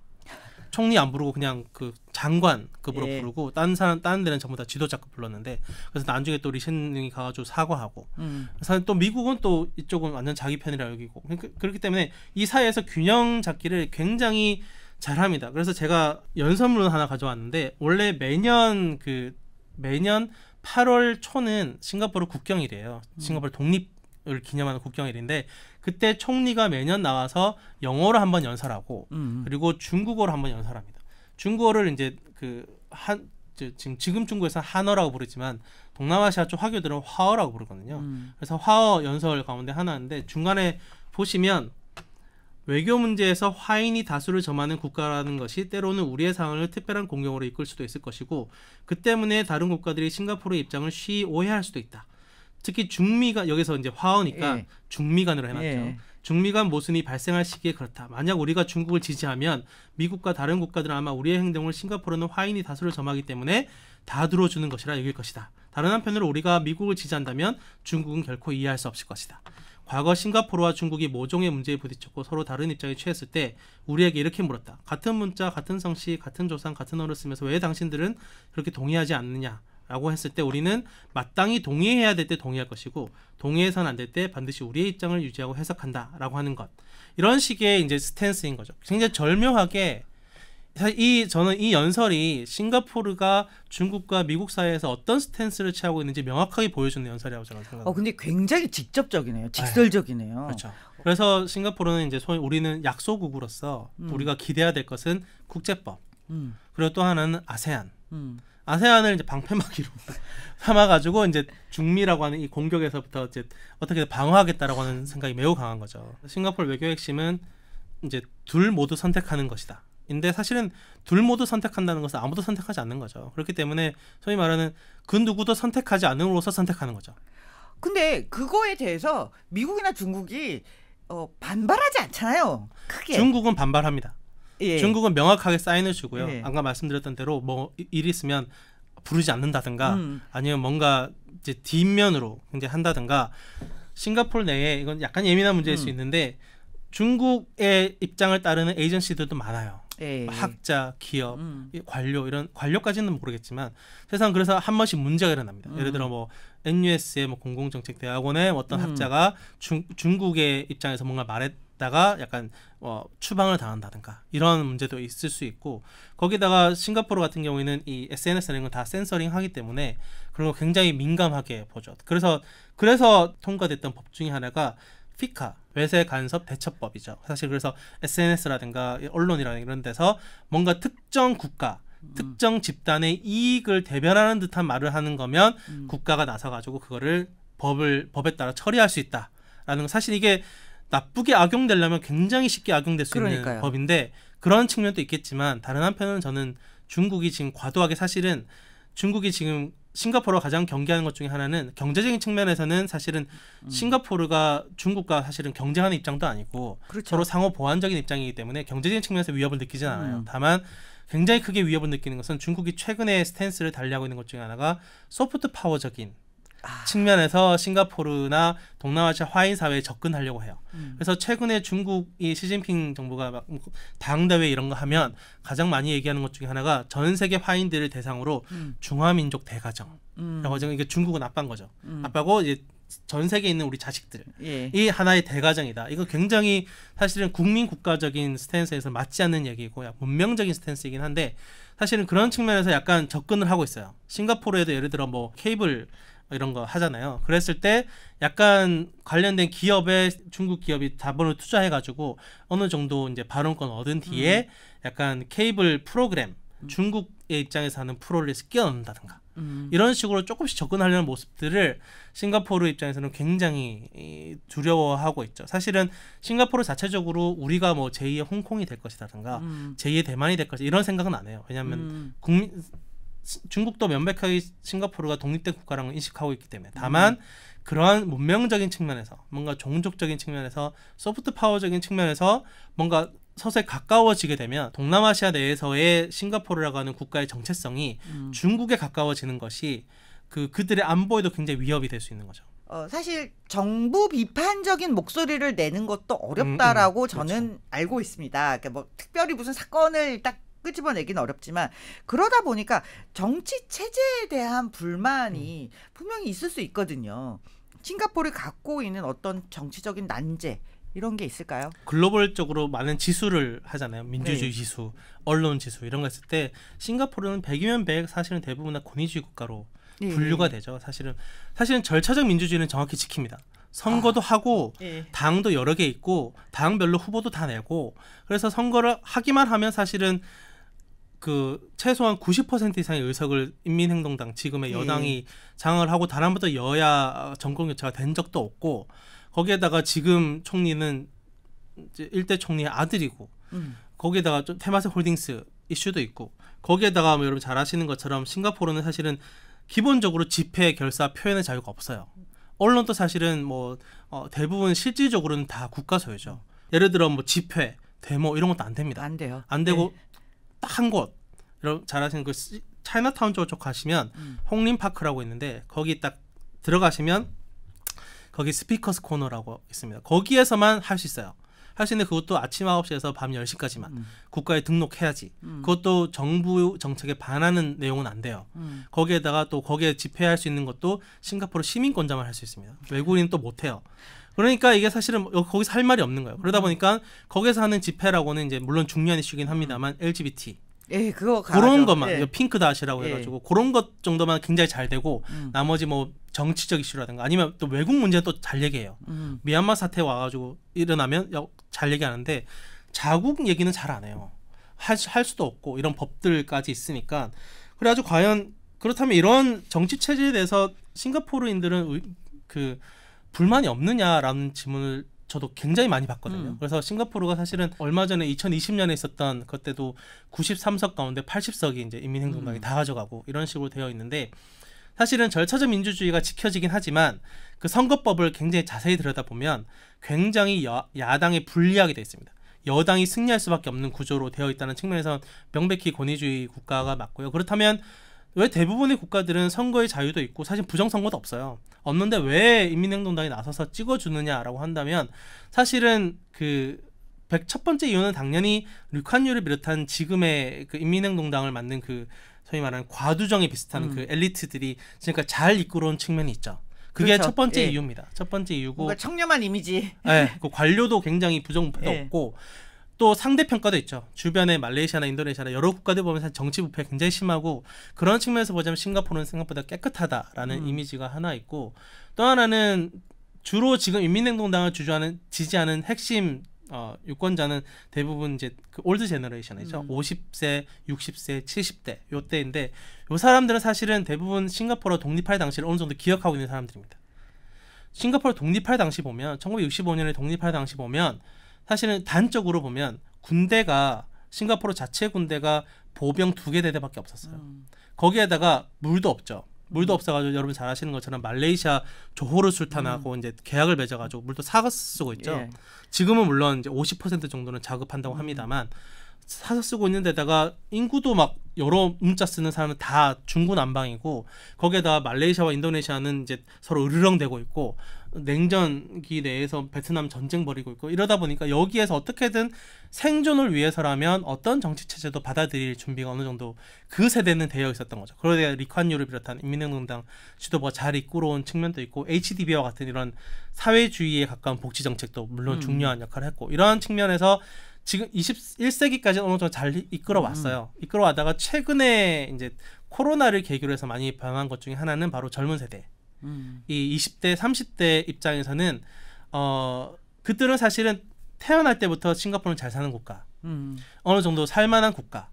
S1: 총리 안 부르고 그냥 그 장관급으로 예. 부르고 다른 사람 다른 데는 전부 다 지도자급 불렀는데 그래서 나중에 또 리셴링이 가가지고 사과하고 음. 그래또 미국은 또 이쪽은 완전 자기 편이라 여기고 그러니까 그렇기 때문에 이사회에서 균형 잡기를 굉장히 잘합니다. 그래서 제가 연설문 하나 가져왔는데 원래 매년 그 매년 8월 초는 싱가포르 국경일이에요. 음. 싱가포르 독립 을 기념하는 국경일인데 그때 총리가 매년 나와서 영어를 한번 연설하고 음. 음. 그리고 중국어를 한번 연설합니다. 중국어를 이제 그한 지금 지금 중국에서 한어라고 부르지만 동남아시아 쪽 화교들은 화어라고 부르거든요. 음. 그래서 화어 연설 가운데 하나인데 중간에 보시면 외교 문제에서 화인이 다수를 점하는 국가라는 것이 때로는 우리의 상황을 특별한 공격으로 이끌 수도 있을 것이고 그 때문에 다른 국가들이 싱가포르의 입장을 쉬이 오해할 수도 있다. 특히 중미가 여기서 이제 화어니까 예. 중미간으로 해놨죠. 예. 중미간 모순이 발생할 시기에 그렇다. 만약 우리가 중국을 지지하면 미국과 다른 국가들은 아마 우리의 행동을 싱가포르는 화인이 다수를 점하기 때문에 다 들어주는 것이라 여길 것이다. 다른 한편으로 우리가 미국을 지지한다면 중국은 결코 이해할 수 없을 것이다. 과거 싱가포르와 중국이 모종의 문제에 부딪혔고 서로 다른 입장에 취했을 때 우리에게 이렇게 물었다. 같은 문자, 같은 성씨, 같은 조상, 같은 언어를 쓰면서 왜 당신들은 그렇게 동의하지 않느냐? 라고 했을 때 우리는 마땅히 동의해야 될 때 동의할 것이고 동의해서는 안 될 때 반드시 우리의 입장을 유지하고 해석한다 라고 하는 것 이런 식의 이제 스탠스인 거죠 굉장히 절묘하게 이 저는 이 연설이 싱가포르가 중국과 미국 사이에서 어떤 스탠스를 취하고 있는지 명확하게 보여주는 연설이라고 저는 생각합니다. 어 근데
S2: 굉장히 직접적이네요. 네. 직설적이네요. 에 그렇죠.
S1: 그래서 싱가포르는 이제 소위 우리는 약소국으로서 음. 우리가 기대해야 될 것은 국제법. 음. 그리고 또 하나는 아세안. 음. 아세안을 이제 방패막이로 삼아가지고 이제 중미라고 하는 이 공격에서부터 이제 어떻게 든 방어하겠다라고 하는 생각이 매우 강한 거죠. 싱가포르 외교 핵심은 이제 둘 모두 선택하는 것이다. 근데 사실은 둘 모두 선택한다는 것은 아무도 선택하지 않는 거죠. 그렇기 때문에 소위 말하는 그 누구도 선택하지 않음으로써 선택하는 거죠.
S2: 근데 그거에 대해서 미국이나 중국이 어, 반발하지 않잖아요. 크게. 중국은
S1: 반발합니다. 예. 중국은 명확하게 사인을 주고요. 예. 아까 말씀드렸던 대로 뭐일 있으면 부르지 않는다든가 음. 아니면 뭔가 이제 뒷면으로 굉장 한다든가 싱가폴 내에 이건 약간 예민한 문제일 음. 수 있는데 중국의 입장을 따르는 에이전시들도 많아요. 에이. 예. 학자, 기업, 음. 관료 이런 관료까지는 모르겠지만 세상 그래서 한 번씩 문제가 일어납니다. 음. 예를 들어 음. 뭐 NUS의 뭐 공공정책대학원의 어떤 음. 학자가 중, 중국의 입장에서 뭔가 말했 다가 약간 어, 추방을 당한다든가 이런 문제도 있을 수 있고 거기다가 싱가포르 같은 경우에는 이 SNS 이런 건다 센서링 하기 때문에 그리고 굉장히 민감하게 보죠. 그래서 그래서 통과됐던 법 중에 하나가 피카 외세 간섭 대처법이죠. 사실 그래서 SNS라든가 언론이라든가 이런 데서 뭔가 특정 국가 음. 특정 집단의 이익을 대변하는 듯한 말을 하는 거면 음. 국가가 나서 가지고 그거를 법을 법에 따라 처리할 수 있다라는 거. 사실 이게 나쁘게 악용되려면 굉장히 쉽게 악용될 수 그러니까요. 있는 법인데 그런 측면도 있겠지만 다른 한편은 저는 중국이 지금 과도하게 사실은 중국이 지금 싱가포르와 가장 경계하는 것 중에 하나는 경제적인 측면에서는 사실은 음. 싱가포르가 중국과 사실은 경쟁하는 입장도 아니고 그렇죠. 서로 상호 보완적인 입장이기 때문에 경제적인 측면에서 위협을 느끼진 않아요. 음. 다만 굉장히 크게 위협을 느끼는 것은 중국이 최근에 스탠스를 달리하고 있는 것 중에 하나가 소프트 파워적인 아. 측면에서 싱가포르나 동남아시아 화인 사회에 접근하려고 해요. 음. 그래서 최근에 중국이 시진핑 정부가 막다대회 이런 거 하면 가장 많이 얘기하는 것 중에 하나가 전 세계 화인들을 대상으로 음. 중화민족 대가정이라고 음. 하죠. 이게 중국은 아빠인 거죠. 아빠고 음. 이제 전 세계에 있는 우리 자식들이 예. 하나의 대가정이다. 이거 굉장히 사실은 국민 국가적인 스탠스에서 맞지 않는 얘기고 문명적인 스탠스이긴 한데 사실은 그런 측면에서 약간 접근을 하고 있어요. 싱가포르에도 예를 들어 뭐 케이블 이런 거 하잖아요. 그랬을 때 약간 관련된 기업에 중국 기업이 자본을 투자해가지고 어느 정도 이제 발언권 얻은 뒤에 음. 약간 케이블 프로그램 음. 중국의 입장에서 하는 프로를 끼워넣는다든가 음. 이런 식으로 조금씩 접근하려는 모습들을 싱가포르 입장에서는 굉장히 두려워하고 있죠. 사실은 싱가포르 자체적으로 우리가 뭐 제2의 홍콩이 될 것이다든가 음. 제2의 대만이 될 것이다 이런 생각은 안 해요. 왜냐하면 음. 국민 중국도 명백하게 싱가포르가 독립된 국가라는 걸 인식하고 있기 때문에 음. 다만 음. 그러한 문명적인 측면에서 뭔가 종족적인 측면에서 소프트 파워적인 측면에서 뭔가 서서히 가까워지게 되면 동남아시아 내에서의 싱가포르라고 하는 국가의 정체성이 음. 중국에 가까워지는 것이 그 그들의 안보에도 굉장히 위협이 될 수 있는 거죠.
S2: 어, 사실 정부 비판적인 목소리를 내는 것도 어렵다라고 음, 음, 음. 저는 그렇죠. 알고 있습니다. 그러니까 뭐 특별히 무슨 사건을 딱 끄집어내기는 어렵지만 그러다 보니까 정치 체제에 대한 불만이 음. 분명히 있을 수 있거든요. 싱가포르 갖고 있는 어떤 정치적인 난제 이런 게 있을까요?
S1: 글로벌적으로 많은 지수를 하잖아요. 민주주의 네. 지수, 언론 지수 이런 거 했을 때 싱가포르는 100이면 100 사실은 대부분 다 권위주의 국가로 네. 분류가 되죠. 사실은 사실은 절차적 민주주의는 정확히 지킵니다. 선거도 아. 하고 네. 당도 여러 개 있고 당별로 후보도 다 내고 그래서 선거를 하기만 하면 사실은 그 최소한 90% 이상의 의석을 인민행동당 지금의 예. 여당이 예. 장을 하고 다음부터 여야 어, 정권 교체가 된 적도 없고 거기에다가 지금 총리는 이제 일대 총리의 아들이고 음. 거기에다가 좀 테마세 홀딩스 이슈도 있고 거기에다가 뭐 여러분 잘 아시는 것처럼 싱가포르는 사실은 기본적으로 집회 결사 표현의 자유가 없어요. 언론도 사실은 뭐 어, 대부분 실질적으로는 다 국가 소유죠. 예를 들어 뭐 집회, 데모 이런 것도 안 됩니다. 안 돼요. 안 되고 네. 딱한곳 여러분 잘 아시는 그 시, 차이나타운 쪽쪽 가시면 음. 홍림파크라고 있는데 거기 딱 들어가시면 거기 스피커스 코너라고 있습니다. 거기에서만 할 수 있어요. 할 수 있는데 그것도 아침 9시에서 밤 10시까지만 음. 국가에 등록해야지. 음. 그것도 정부 정책에 반하는 내용은 안 돼요. 음. 거기에다가 또 거기에 집회할 수 있는 것도 싱가포르 시민권자만 할 수 있습니다. 외국인은 또 못해요. 그러니까 이게 사실은 뭐 거기서 할 말이 없는 거예요. 그러다 음. 보니까 거기서 하는 집회라고는 이제 물론 중요한 이슈긴 합니다만 LGBT 음.
S2: 예, 그거 가 그런 것만 예. 핑크 다시라고 예. 해가지고
S1: 그런 것 정도만 굉장히 잘 되고 음. 나머지 뭐 정치적 이슈라든가 아니면 또 외국 문제 또잘 얘기해요. 음. 미얀마 사태 와가지고 일어나면 잘 얘기하는데 자국 얘기는 잘 안 해요. 할, 할 수도 없고 이런 법들까지 있으니까 그래가지고 과연 그렇다면 이런 정치 체제에 대해서 싱가포르인들은 그 불만이 없느냐라는 질문을 저도 굉장히 많이 봤거든요. 음. 그래서 싱가포르가 사실은 얼마 전에 2020년에 있었던 그때도 93석 가운데 80석이 이제 인민행동당이 음. 다 가져가고 이런 식으로 되어 있는데 사실은 절차적 민주주의가 지켜지긴 하지만 그 선거법을 굉장히 자세히 들여다보면 굉장히 여, 야당에 불리하게 되어 있습니다. 여당이 승리할 수밖에 없는 구조로 되어 있다는 측면에서 명백히 권위주의 국가가 맞고요. 그렇다면 왜 대부분의 국가들은 선거의 자유도 있고 사실 부정선거도 없어요. 없는데 왜 인민행동당이 나서서 찍어주느냐라고 한다면 사실은 그1 0번째 이유는 당연히 류칸유를 비롯한 지금의 그 인민행동당을 만든 그 소위 말하는 과두정에 비슷한 음. 그 엘리트들이 그러니까잘 이끌어온 측면이 있죠. 그게 그렇죠. 첫 번째 예. 이유입니다. 첫 번째 이유고
S2: 청렴한 이미지.
S1: 네, 그 관료도 굉장히 부정부패도 예. 없고 또 상대평가도 있죠. 주변에 말레이시아나 인도네시아나 여러 국가들 보면 정치 부패 굉장히 심하고 그런 측면에서 보자면 싱가포르는 생각보다 깨끗하다라는 음. 이미지가 하나 있고 또 하나는 주로 지금 인민행동당을 주주하는 지지하는 핵심 어, 유권자는 대부분 이제 그 올드 제너레이션이죠. 음. 50세, 60세, 70대 요때인데 요 사람들은 사실은 대부분 싱가포르 독립할 당시를 어느 정도 기억하고 있는 사람들입니다. 싱가포르 독립할 당시 보면 1965년에 독립할 당시 보면 사실은 단적으로 보면 군대가 싱가포르 자체 군대가 보병 두 개 대대밖에 없었어요. 음. 거기에다가 물도 없죠. 물도 음. 없어가지고 여러분 잘 아시는 것처럼 말레이시아 조호르 술탄하고 음. 이제 계약을 맺어가지고 물도 사서 쓰고 있죠. 예. 지금은 물론 이제 50% 정도는 자급한다고 음. 합니다만 사서 쓰고 있는 데다가 인구도 막 여러 문자 쓰는 사람은 다 중구난방이고 거기에다 말레이시아와 인도네시아는 이제 서로 으르렁대고 있고 냉전기 내에서 베트남 전쟁 벌이고 있고 이러다 보니까 여기에서 어떻게든 생존을 위해서라면 어떤 정치 체제도 받아들일 준비가 어느 정도 그 세대는 되어 있었던 거죠. 그러다 리콴유를 비롯한 인민행동당 지도부가 잘 이끌어온 측면도 있고 HDB와 같은 이런 사회주의에 가까운 복지 정책도 물론 음. 중요한 역할을 했고 이러한 측면에서 지금 21세기까지 어느 정도 잘 이끌어 왔어요. 음. 이끌어 왔다가 최근에 이제 코로나를 계기로 해서 많이 변한 것 중에 하나는 바로 젊은 세대. 음. 이 20대, 30대 입장에서는 어 그들은 사실은 태어날 때부터 싱가포르는 잘 사는 국가, 음. 어느 정도 살만한 국가.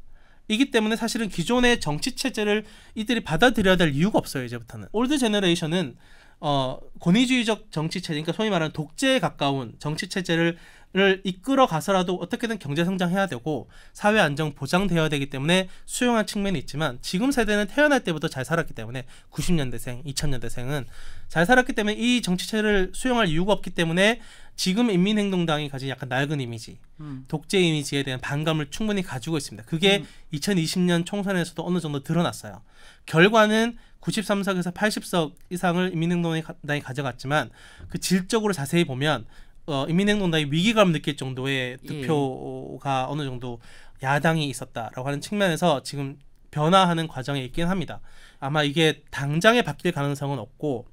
S1: 이기 때문에 사실은 기존의 정치 체제를 이들이 받아들여야 될 이유가 없어요 이제부터는 올드 제너레이션은 어 권위주의적 정치 체제 그러니까 소위 말하는 독재에 가까운 정치 체제를 를 이끌어 가서라도 어떻게든 경제 성장해야 되고 사회 안정 보장되어야 되기 때문에 수용한 측면이 있지만 지금 세대는 태어날 때부터 잘 살았기 때문에 90년대생, 2000년대생은 잘 살았기 때문에 이 정치체를 수용할 이유가 없기 때문에 지금 인민행동당이 가진 약간 낡은 이미지, 음. 독재 이미지에 대한 반감을 충분히 가지고 있습니다. 그게 음. 2020년 총선에서도 어느 정도 드러났어요. 결과는 93석에서 80석 이상을 인민행동당이 가져갔지만 그 질적으로 자세히 보면 어, 인민행동당이 위기감 느낄 정도의 예. 득표가 예. 어느 정도 야당이 있었다라고 하는 측면에서 지금 변화하는 과정에 있긴 합니다. 아마 이게 당장에 바뀔 가능성은 없고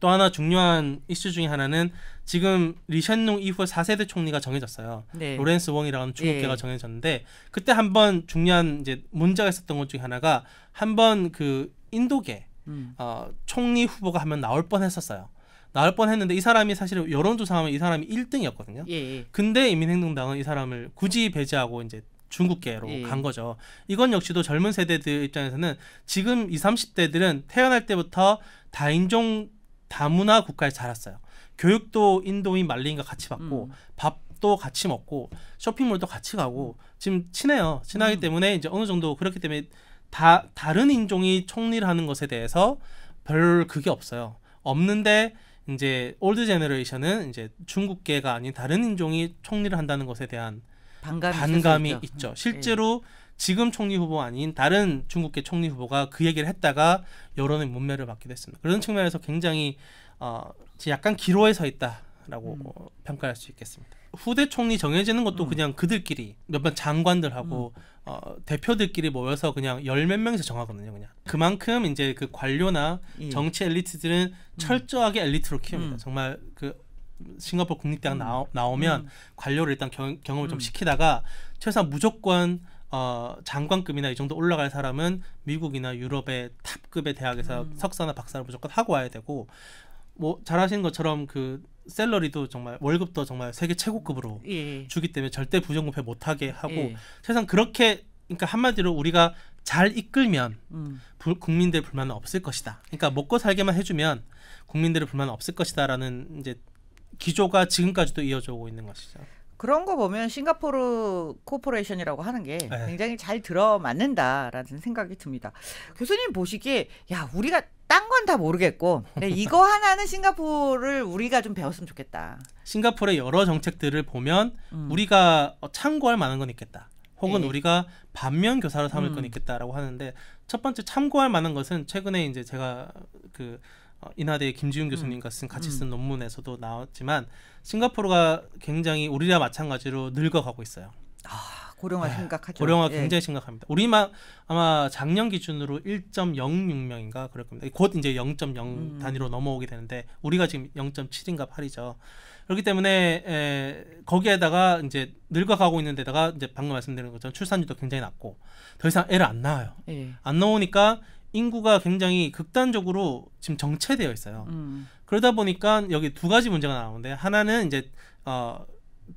S1: 또 하나 중요한 이슈 중에 하나는 지금 리샨농 이후 4세대 총리가 정해졌어요. 네. 로렌스 웡이라는 중국계가 네. 예. 정해졌는데 그때 한번 중요한 이제 문제가 있었던 것 중에 하나가 한번 그 인도계 음. 어, 총리 후보가 하면 나올 뻔했었어요. 나올 뻔했는데 이 사람이 사실 여론조사하면 이 사람이 1등이었거든요. 예, 예. 근데 인민행동당은 이 사람을 굳이 배제하고 이제 중국계로 예. 간 거죠. 이건 역시도 젊은 세대들 입장에서는 지금 20, 30대들은 태어날 때부터 다인종 다문화 국가에 자랐어요. 교육도 인도인 말린과 같이 받고 음. 밥도 같이 먹고 쇼핑몰도 같이 가고 음. 지금 친해요. 친하기 음. 때문에 이제 어느 정도 그렇기 때문에 다 다른 인종이 총리를 하는 것에 대해서 별 그게 없어요. 없는데 이제 올드 제너레이션은 이제 중국계가 아닌 다른 인종이 총리를 한다는 것에 대한 반감이, 반감이 있죠. 음. 실제로 예. 지금 총리 후보 아닌 다른 중국계 총리 후보가 그 얘기를 했다가 여론의 문매를 받기도 했습니다. 그런 측면에서 굉장히 어, 약간 기로에 서 있다라고 음. 어, 평가할 수 있겠습니다. 후대 총리 정해지는 것도 음. 그냥 그들끼리 몇몇 장관들하고 음. 어, 대표들끼리 모여서 그냥 열 몇 명이서 정하거든요. 그냥 그만큼 이제 그 관료나 예. 정치 엘리트들은 음. 철저하게 엘리트로 키웁니다. 음. 정말 그 싱가포르 국립대학 음. 나오, 나오면 관료를 일단 경, 경험을 좀 시키다가 최소한 무조건 어, 장관급이나 이 정도 올라갈 사람은 미국이나 유럽의 탑급의 대학에서 음. 석사나 박사를 무조건 하고 와야 되고 뭐 잘하신 것처럼 그 셀러리도 정말 월급도 정말 세계 최고급으로 예. 주기 때문에 절대 부정부패 못하게 하고 예. 세상 그렇게 그러니까 한마디로 우리가 잘 이끌면 음. 불, 국민들 불만은 없을 것이다. 그러니까 먹고 살게만 해주면 국민들의 불만은 없을 것이다라는 이제 기조가 지금까지도 이어져 오고 있는 것이죠.
S2: 그런 거 보면 싱가포르 코퍼레이션이라고 하는 게 네. 굉장히 잘 들어맞는다라는 생각이 듭니다. 교수님 보시기에 야 우리가 딴 건 다 모르겠고 네, 이거 하나는 싱가포르를 우리가 좀 배웠으면 좋겠다.
S1: 싱가포르의 여러 정책들을 보면 음. 우리가 참고할 만한 건 있겠다. 혹은 네. 우리가 반면 교사로 삼을 음. 건 있겠다라고 하는데 첫 번째 참고할 만한 것은 최근에 이제 제가 그 어, 인하대 김지훈 음. 교수님 같은 같이 음. 쓴 논문에서도 나왔지만 싱가포르가 굉장히 우리와 마찬가지로 늙어가고 있어요. 아, 고령화 네. 심각하죠. 고령화 예. 굉장히 심각합니다. 우리만 아마 작년 기준으로 1.06명인가 그럴 겁니다. 곧 이제 0.0 음. 단위로 넘어오게 되는데 우리가 지금 0.7인가 8이죠. 그렇기 때문에 에, 거기에다가 이제 늙어가고 있는 데다가 이제 방금 말씀드린 것처럼 출산율도 굉장히 낮고 더 이상 애를 안 낳아요. 예. 안 낳으니까 인구가 굉장히 극단적으로 지금 정체되어 있어요. 음. 그러다 보니까 여기 두 가지 문제가 나오는데 하나는 이제 어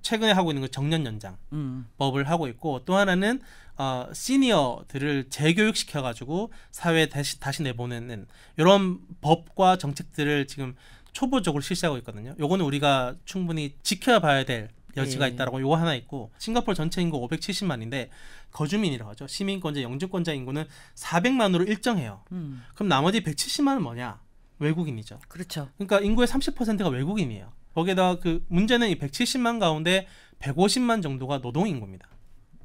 S1: 최근에 하고 있는 그 정년 연장 음. 법을 하고 있고 또 하나는 어 시니어들을 재교육 시켜 가지고 사회 다시 다시 내보내는 이런 법과 정책들을 지금 초보적으로 실시하고 있거든요. 요거는 우리가 충분히 지켜봐야 될 여지가 예. 있다라고 요거 하나 있고 싱가포르 전체 인구 570만인데 거주민이라고 하죠. 시민권자 영주권자 인구는 400만으로 일정해요. 음. 그럼 나머지 170만은 뭐냐? 외국인이죠. 그렇죠. 그러니까 인구의 30%가 외국인이에요. 거기다그 문제는 이 170만 가운데 150만 정도가 노동 인구입니다.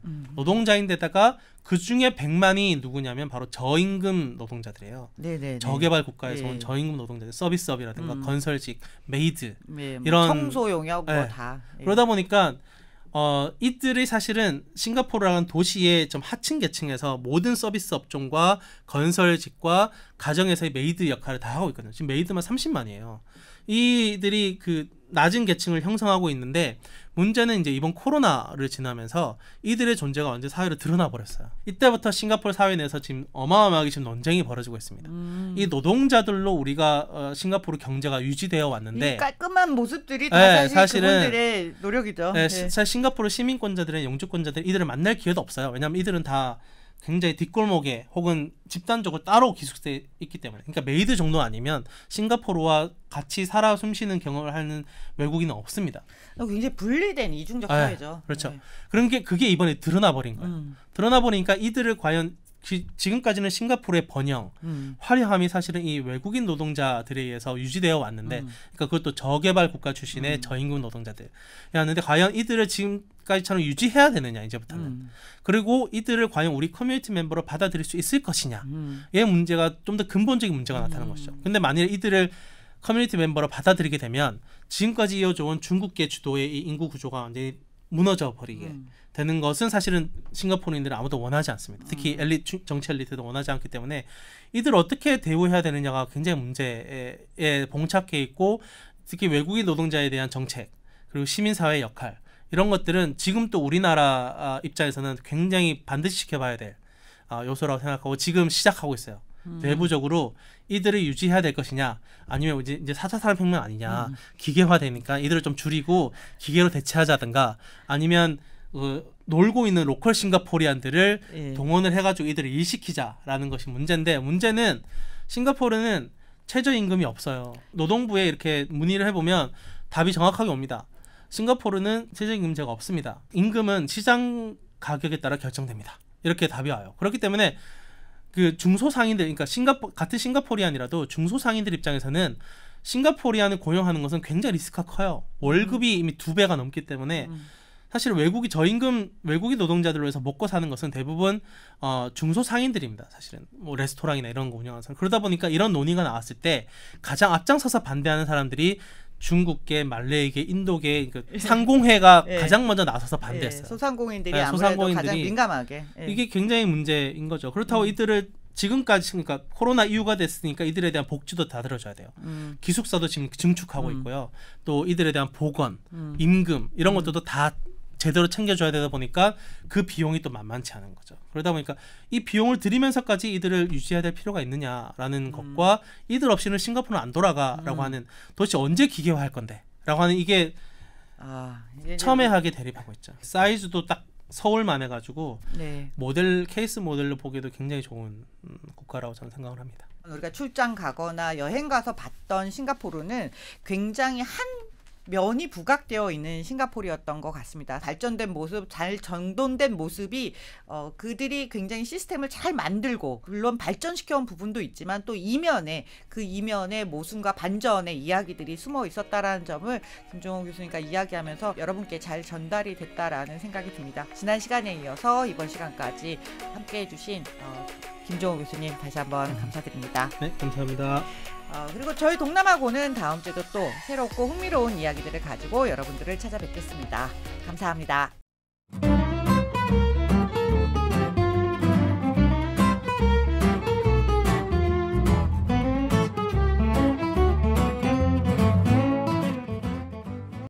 S1: 음. 노동자인데다가 그 중에 백만이 누구냐면 바로 저임금 노동자들이에요. 네네 저개발 국가에서 네. 온 예. 저임금 노동자들 서비스업이라든가 음. 건설직, 메이드 네, 뭐 이런 청소 용역 네. 뭐 뭐다 예. 그러다 보니까 어, 이들이 사실은 싱가포르라는 도시의 좀 하층 계층에서 모든 서비스 업종과 건설직과 가정에서의 메이드 역할을 다 하고 있거든요. 지금 메이드만 30만이에요. 이들이 그 낮은 계층을 형성하고 있는데 문제는 이제 이번 코로나를 지나면서 이들의 존재가 언제 사회로 드러나 버렸어요. 이때부터 싱가포르 사회 내에서 지금 어마어마하게 지금 논쟁이 벌어지고 있습니다. 음. 이 노동자들로 우리가 어, 싱가포르 경제가 유지되어 왔는데
S2: 깔끔한 모습들이 다 네, 사실 은 그분들의 노력이죠. 네, 네. 사실
S1: 싱가포르 시민권자들의 영주권자들 이들을 만날 기회도 없어요. 왜냐하면 이들은 다 굉장히 뒷골목에 혹은 집단적으로 따로 기숙돼 있기 때문에 그러니까 메이드 정도 아니면 싱가포르와 같이 살아 숨쉬는 경험을 하는 외국인은 없습니다. 어, 굉장히 분리된
S2: 이중적 네, 사회죠. 아,
S1: 그렇죠. 네. 그런 게 그게 이번에 드러나 버린 거예요. 음. 드러나 버니까 이들을 과연 기, 지금까지는 싱가포르의 번영, 음. 화려함이 사실은 이 외국인 노동자들에 의해서 유지되어 왔는데, 음. 그러니까 그것도 저개발 국가 출신의 음. 저임금 노동자들이었는데 과연 이들을 지금까지처럼 유지해야 되느냐 이제부터는. 음. 그리고 이들을 과연 우리 커뮤니티 멤버로 받아들일 수 있을 것이냐의 음. 문제가 좀 더 근본적인 문제가 나타나는 음. 것이죠. 근데 만일 이들을 커뮤니티 멤버로 받아들이게 되면 지금까지 이어져온 중국계 주도의 이 인구 구조가 완전히 무너져 버리게 음. 되는 것은 사실은 싱가포르인들은 아무도 원하지 않습니다. 특히 음. 엘리트 정치 엘리트도 원하지 않기 때문에 이들 어떻게 대우해야 되느냐가 굉장히 문제에 봉착해 있고 특히 외국인 노동자에 대한 정책 그리고 시민사회의 역할 이런 것들은 지금 또 우리나라 아, 입장에서는 굉장히 반드시 지켜봐야 될 아, 요소라고 생각하고 지금 시작하고 있어요. 음. 내부적으로 이들을 유지해야 될 것이냐 아니면 이제, 이제 사차 산업혁명 아니냐 음. 기계화되니까 이들을 좀 줄이고 기계로 대체하자든가 아니면 어, 놀고 있는 로컬 싱가포리안들을 예. 동원을 해가지고 이들을 일시키자라는 것이 문제인데 문제는 싱가포르는 최저임금이 없어요 노동부에 이렇게 문의를 해보면 답이 정확하게 옵니다 싱가포르는 최저임금제가 없습니다 임금은 시장 가격에 따라 결정됩니다 이렇게 답이 와요 그렇기 때문에 그 중소상인들 그러니까 싱가포 같은 싱가포리안이라도 중소상인들 입장에서는 싱가포리안을 고용하는 것은 굉장히 리스크가 커요. 월급이 음. 이미 두 배가 넘기 때문에 음. 사실 외국이 저임금 외국인 노동자들로 해서 먹고 사는 것은 대부분 어, 중소상인들입니다. 사실은 뭐 레스토랑이나 이런 거 운영하는 사람 그러다 보니까 이런 논의가 나왔을 때 가장 앞장서서 반대하는 사람들이 중국계, 말레이계, 인도계 그니까 예. 상공회가 예. 가장 먼저 나서서 반대했어요. 예. 소상공인들이 네, 소상공인들이 가장 민감하게 예. 이게 굉장히 문제인 거죠. 그렇다고 음. 이들을 지금까지 그러니까 코로나 이유가 됐으니까 이들에 대한 복지도 다 들어줘야 돼요. 음. 기숙사도 지금 증축하고 음. 있고요. 또 이들에 대한 보건, 음. 임금 이런 음. 것들도 다 제대로 챙겨줘야 되다 보니까 그 비용이 또 만만치 않은 거죠. 그러다 보니까 이 비용을 들이면서까지 이들을 유지해야 될 필요가 있느냐라는 음. 것과 이들 없이는 싱가포르안 돌아가라고 음. 하는 도대체 언제 기계화할 건데라고 하는 이게 아, 첨예하게 대립하고 있죠. 사이즈도 딱 서울만 해가지고 네. 모델 케이스 모델로 보기에도 굉장히 좋은 음, 국가라고 저는 생각을 합니다.
S2: 우리가 그러니까 출장 가거나 여행 가서 봤던 싱가포르는 굉장히 한 면이 부각되어 있는 싱가포르였던것 같습니다. 발전된 모습, 잘 정돈된 모습이 어, 그들이 굉장히 시스템을 잘 만들고 물론 발전시켜온 부분도 있지만 또 이면에 그 이면에 모순과 반전의 이야기들이 숨어 있었다라는 점을 김종호 교수님과 이야기하면서 여러분께 잘 전달이 됐다라는 생각이 듭니다. 지난 시간에 이어서 이번 시간까지 함께해주신 어, 김종호 교수님 다시 한번 네. 감사드립니다. 네, 감사합니다. 어, 그리고 저희 동남아고는 다음 주도 또 새롭고 흥미로운 이야기들을 가지고 여러분들을 찾아뵙겠습니다. 감사합니다.